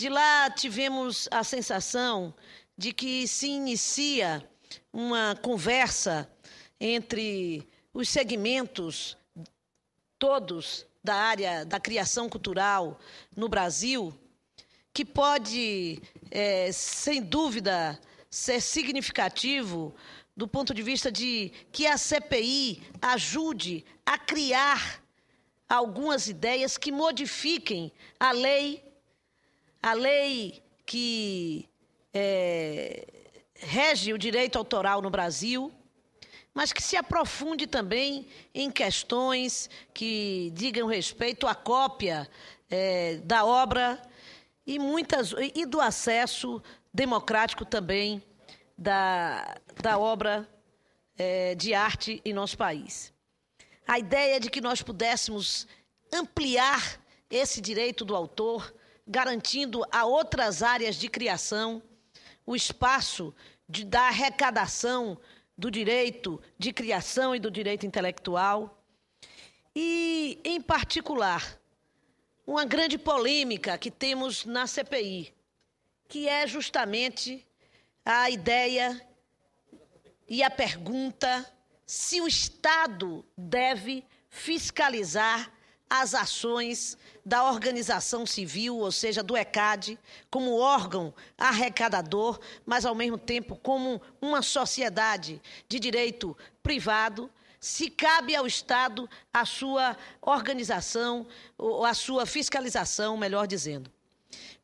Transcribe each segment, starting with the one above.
De lá tivemos a sensação de que se inicia uma conversa entre os segmentos todos da área da criação cultural no Brasil, que pode, é, sem dúvida, ser significativo do ponto de vista de que a CPI ajude a criar algumas ideias que modifiquem a lei a lei que é, rege o direito autoral no Brasil, mas que se aprofunde também em questões que digam respeito à cópia é, da obra e, muitas, e do acesso democrático também da, da obra é, de arte em nosso país. A ideia é de que nós pudéssemos ampliar esse direito do autor garantindo a outras áreas de criação o espaço de, da arrecadação do direito de criação e do direito intelectual. E, em particular, uma grande polêmica que temos na CPI, que é justamente a ideia e a pergunta se o Estado deve fiscalizar as ações da organização civil, ou seja, do ECAD, como órgão arrecadador, mas ao mesmo tempo como uma sociedade de direito privado, se cabe ao Estado a sua organização, ou a sua fiscalização, melhor dizendo.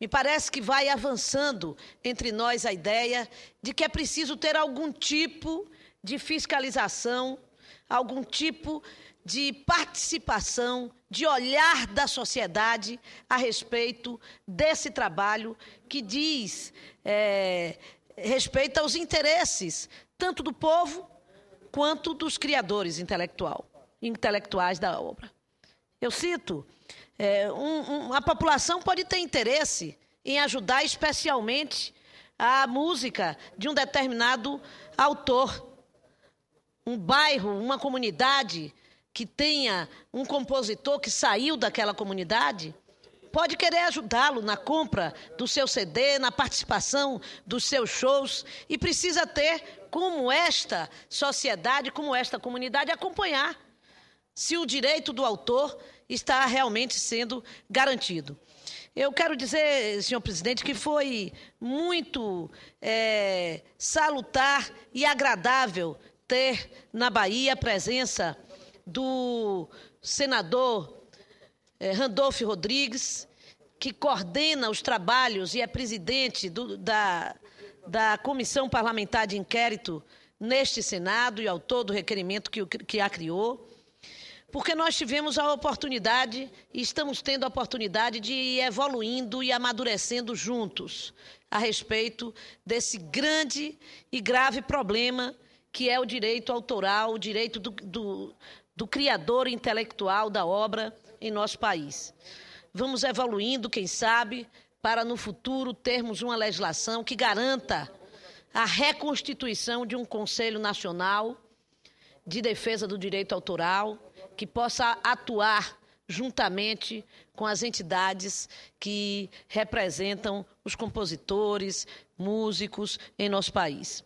Me parece que vai avançando entre nós a ideia de que é preciso ter algum tipo de fiscalização algum tipo de participação, de olhar da sociedade a respeito desse trabalho que diz é, respeito aos interesses tanto do povo quanto dos criadores intelectual, intelectuais da obra. Eu cito, é, um, um, a população pode ter interesse em ajudar especialmente a música de um determinado autor um bairro, uma comunidade que tenha um compositor que saiu daquela comunidade, pode querer ajudá-lo na compra do seu CD, na participação dos seus shows e precisa ter como esta sociedade, como esta comunidade acompanhar se o direito do autor está realmente sendo garantido. Eu quero dizer, senhor presidente, que foi muito é, salutar e agradável ter na Bahia a presença do senador eh, Randolfo Rodrigues, que coordena os trabalhos e é presidente do, da, da Comissão Parlamentar de Inquérito neste Senado e autor do requerimento que, que a criou, porque nós tivemos a oportunidade e estamos tendo a oportunidade de ir evoluindo e amadurecendo juntos a respeito desse grande e grave problema que é o direito autoral, o direito do, do, do criador intelectual da obra em nosso país. Vamos evoluindo, quem sabe, para no futuro termos uma legislação que garanta a reconstituição de um Conselho Nacional de Defesa do Direito Autoral que possa atuar juntamente com as entidades que representam os compositores, músicos em nosso país.